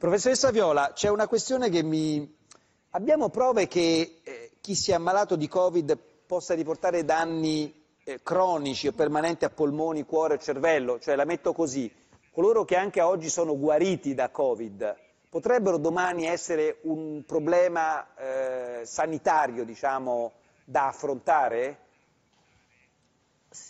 Professoressa Viola, c'è una questione che mi... Abbiamo prove che eh, chi si è ammalato di Covid possa riportare danni eh, cronici o permanenti a polmoni, cuore e cervello? Cioè, la metto così, coloro che anche oggi sono guariti da Covid potrebbero domani essere un problema eh, sanitario, diciamo, da affrontare?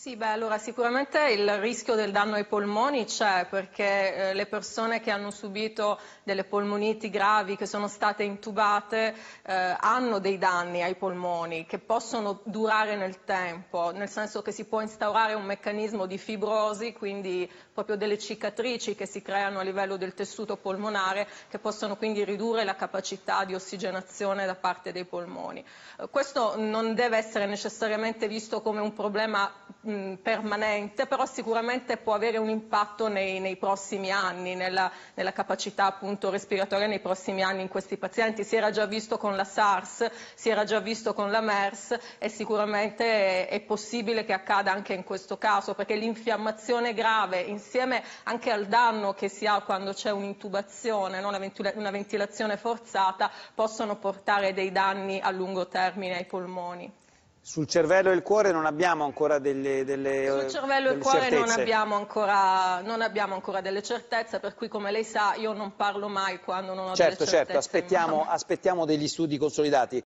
Sì, beh, allora sicuramente il rischio del danno ai polmoni c'è perché eh, le persone che hanno subito delle polmoniti gravi, che sono state intubate, eh, hanno dei danni ai polmoni che possono durare nel tempo, nel senso che si può instaurare un meccanismo di fibrosi, quindi proprio delle cicatrici che si creano a livello del tessuto polmonare che possono quindi ridurre la capacità di ossigenazione da parte dei polmoni. Eh, questo non deve essere necessariamente visto come un problema mh, permanente, però sicuramente può avere un impatto nei, nei prossimi anni, nella, nella capacità appunto, respiratoria nei prossimi anni in questi pazienti. Si era già visto con la SARS, si era già visto con la MERS e sicuramente è, è possibile che accada anche in questo caso, perché l'infiammazione grave insieme anche al danno che si ha quando c'è un'intubazione, no? una ventilazione forzata, possono portare dei danni a lungo termine ai polmoni. Sul cervello e il cuore non abbiamo ancora delle, delle Sul eh, cervello e il cuore non abbiamo, ancora, non abbiamo, ancora, delle certezze, per cui come lei sa io non parlo mai quando non ho certo, delle certezze. Certo, certo, aspettiamo, aspettiamo degli studi consolidati.